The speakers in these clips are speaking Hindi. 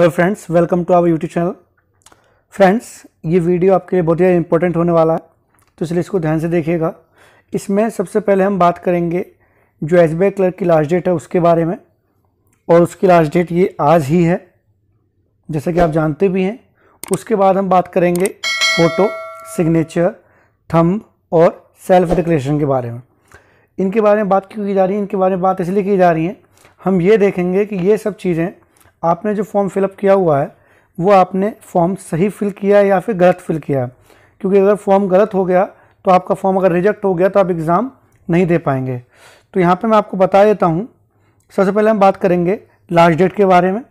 hello friends welcome to our YouTube channel friends ये वीडियो आपके लिए बहुत ही इंपॉर्टेंट होने वाला है तो इसलिए इसको ध्यान से देखिएगा इसमें सबसे पहले हम बात करेंगे जो एस बी क्लर्क की लास्ट डेट है उसके बारे में और उसकी लास्ट डेट ये आज ही है जैसा कि आप जानते भी हैं उसके बाद हम बात करेंगे फ़ोटो सिग्नेचर थम्ब और सेल्फ डिक्लेरेशन के बारे में इनके बारे में बात क्यों की जा रही है इनके बारे में बात इसलिए की जा रही है हम ये देखेंगे कि ये सब चीज़ें आपने जो फॉर्म फिलअप किया हुआ है वो आपने फॉर्म सही फिल किया है या फिर गलत फिल किया है क्योंकि अगर फॉर्म गलत हो गया तो आपका फॉर्म अगर रिजेक्ट हो गया तो आप एग्ज़ाम नहीं दे पाएंगे तो यहाँ पे मैं आपको बता देता हूँ सबसे पहले हम बात करेंगे लास्ट डेट के बारे में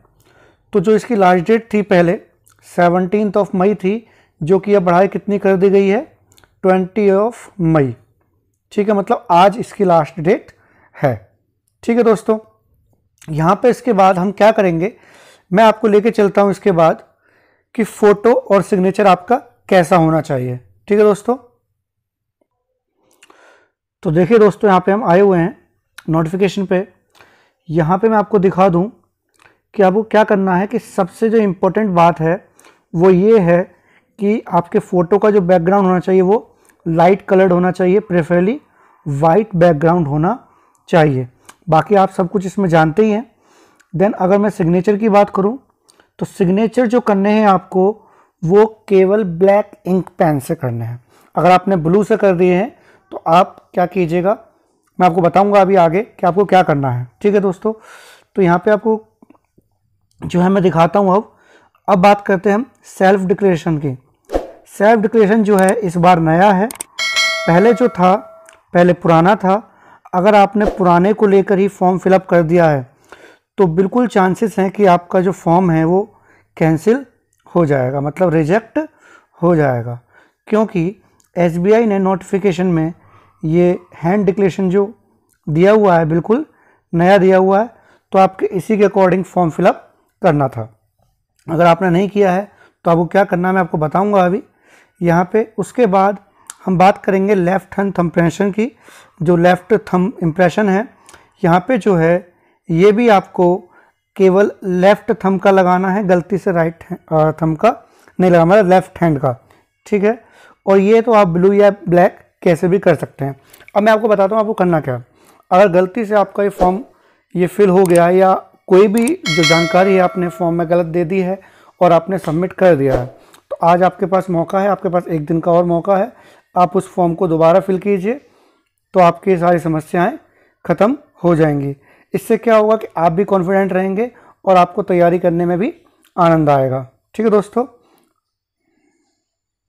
तो जो इसकी लास्ट डेट थी पहले सेवनटीन ऑफ मई थी जो कि अब बढ़ाई कितनी कर दी गई है ट्वेंटी ऑफ मई ठीक है मतलब आज इसकी लास्ट डेट है ठीक है दोस्तों यहाँ पे इसके बाद हम क्या करेंगे मैं आपको लेके चलता हूँ इसके बाद कि फ़ोटो और सिग्नेचर आपका कैसा होना चाहिए ठीक है दोस्तों तो देखिए दोस्तों यहाँ पे हम आए हुए हैं नोटिफिकेशन पे यहाँ पे मैं आपको दिखा दूँ कि आपको क्या करना है कि सबसे जो इम्पोर्टेंट बात है वो ये है कि आपके फ़ोटो का जो बैकग्राउंड होना चाहिए वो लाइट कलर्ड होना चाहिए प्रेफरली वाइट बैकग्राउंड होना चाहिए बाकी आप सब कुछ इसमें जानते ही हैं देन अगर मैं सिग्नेचर की बात करूं तो सिग्नेचर जो करने हैं आपको वो केवल ब्लैक इंक पेन से करने हैं अगर आपने ब्लू से कर दिए हैं तो आप क्या कीजिएगा मैं आपको बताऊंगा अभी आगे कि आपको क्या करना है ठीक है दोस्तों तो यहाँ पे आपको जो है मैं दिखाता हूँ अब अब बात करते हैं हम सेल्फ डिक्लेरेशन की सेल्फ डिक्लेरेशन जो है इस बार नया है पहले जो था पहले पुराना था अगर आपने पुराने को लेकर ही फॉर्म फिलअप कर दिया है तो बिल्कुल चांसेस हैं कि आपका जो फॉर्म है वो कैंसिल हो जाएगा मतलब रिजेक्ट हो जाएगा क्योंकि एस ने नोटिफिकेशन में ये हैंड डिक्लेशन जो दिया हुआ है बिल्कुल नया दिया हुआ है तो आपके इसी के अकॉर्डिंग फॉर्म फिलअप करना था अगर आपने नहीं किया है तो आपको क्या करना है मैं आपको बताऊंगा अभी यहाँ पे उसके बाद हम बात करेंगे लेफ़्ट हैंड थम इम्प्रेशन की जो लेफ़्ट थम इम्प्रेशन है यहाँ पे जो है ये भी आपको केवल लेफ़्ट थम का लगाना है गलती से राइट थम का नहीं लगाना मतलब लेफ़्ट हैंड का ठीक है और ये तो आप ब्लू या ब्लैक कैसे भी कर सकते हैं अब मैं आपको बताता हूँ आपको करना क्या है अगर गलती से आपका ये फॉर्म ये फिल हो गया या कोई भी जो जानकारी है आपने फॉर्म में गलत दे दी है और आपने सबमिट कर दिया है तो आज आपके पास मौका है आपके पास एक दिन का और मौका है आप उस फॉर्म को दोबारा फिल कीजिए तो आपकी सारी समस्याएं ख़त्म हो जाएंगी इससे क्या होगा कि आप भी कॉन्फिडेंट रहेंगे और आपको तैयारी करने में भी आनंद आएगा ठीक है दोस्तों